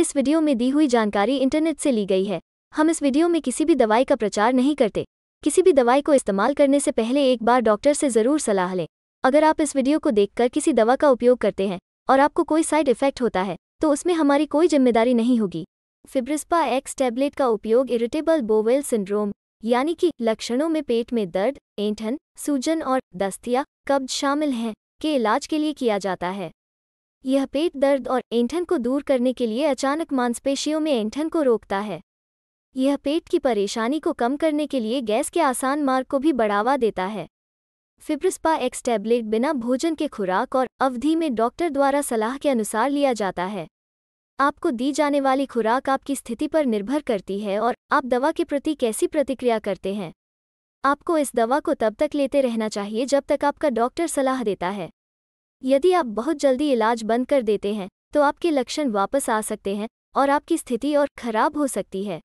इस वीडियो में दी हुई जानकारी इंटरनेट से ली गई है हम इस वीडियो में किसी भी दवाई का प्रचार नहीं करते किसी भी दवाई को इस्तेमाल करने से पहले एक बार डॉक्टर से ज़रूर सलाह लें अगर आप इस वीडियो को देखकर किसी दवा का उपयोग करते हैं और आपको कोई साइड इफेक्ट होता है तो उसमें हमारी कोई जिम्मेदारी नहीं होगी फिब्रिस्पा एक्स टैबलेट का उपयोग इरिटेबल बोवेल सिंड्रोम यानी कि लक्षणों में पेट में दर्द ऐंठन सूजन और दस्तिया कब्ज शामिल हैं के इलाज के लिए किया जाता है यह पेट दर्द और ऐंठन को दूर करने के लिए अचानक मांसपेशियों में ऐंठन को रोकता है यह पेट की परेशानी को कम करने के लिए गैस के आसान मार्ग को भी बढ़ावा देता है फिब्रस्पा एक्स टैबलेट बिना भोजन के खुराक और अवधि में डॉक्टर द्वारा सलाह के अनुसार लिया जाता है आपको दी जाने वाली खुराक आपकी स्थिति पर निर्भर करती है और आप दवा के प्रति कैसी प्रतिक्रिया करते हैं आपको इस दवा को तब तक लेते रहना चाहिए जब तक आपका डॉक्टर सलाह देता है यदि आप बहुत जल्दी इलाज बंद कर देते हैं तो आपके लक्षण वापस आ सकते हैं और आपकी स्थिति और खराब हो सकती है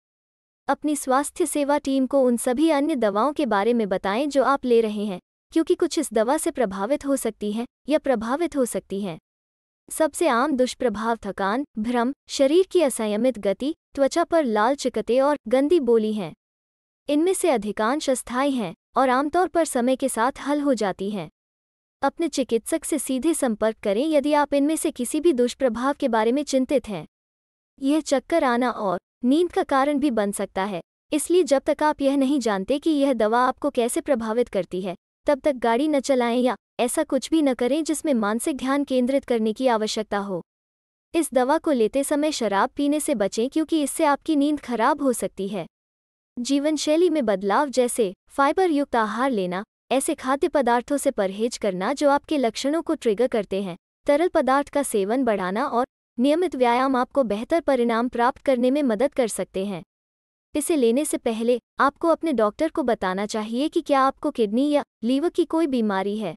अपनी स्वास्थ्य सेवा टीम को उन सभी अन्य दवाओं के बारे में बताएं जो आप ले रहे हैं क्योंकि कुछ इस दवा से प्रभावित हो सकती हैं या प्रभावित हो सकती हैं सबसे आम दुष्प्रभाव थकान भ्रम शरीर की असंयमित गति त्वचा पर लाल चिकते और गंदी बोली हैं इनमें से अधिकांश अस्थायी हैं और आमतौर पर समय के साथ हल हो जाती हैं अपने चिकित्सक से सीधे संपर्क करें यदि आप इनमें से किसी भी दुष्प्रभाव के बारे में चिंतित हैं यह चक्कर आना और नींद का कारण भी बन सकता है इसलिए जब तक आप यह नहीं जानते कि यह दवा आपको कैसे प्रभावित करती है तब तक गाड़ी न चलाएं या ऐसा कुछ भी न करें जिसमें मानसिक ध्यान केंद्रित करने की आवश्यकता हो इस दवा को लेते समय शराब पीने से बचें क्योंकि इससे आपकी नींद खराब हो सकती है जीवनशैली में बदलाव जैसे फाइबर युक्त आहार लेना ऐसे खाद्य पदार्थों से परहेज करना जो आपके लक्षणों को ट्रिगर करते हैं तरल पदार्थ का सेवन बढ़ाना और नियमित व्यायाम आपको बेहतर परिणाम प्राप्त करने में मदद कर सकते हैं इसे लेने से पहले आपको अपने डॉक्टर को बताना चाहिए कि क्या आपको किडनी या लीवर की कोई बीमारी है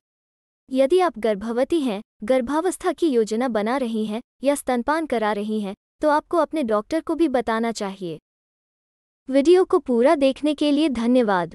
यदि आप गर्भवती हैं गर्भावस्था की योजना बना रही हैं या स्तनपान करा रही हैं तो आपको अपने डॉक्टर को भी बताना चाहिए वीडियो को पूरा देखने के लिए धन्यवाद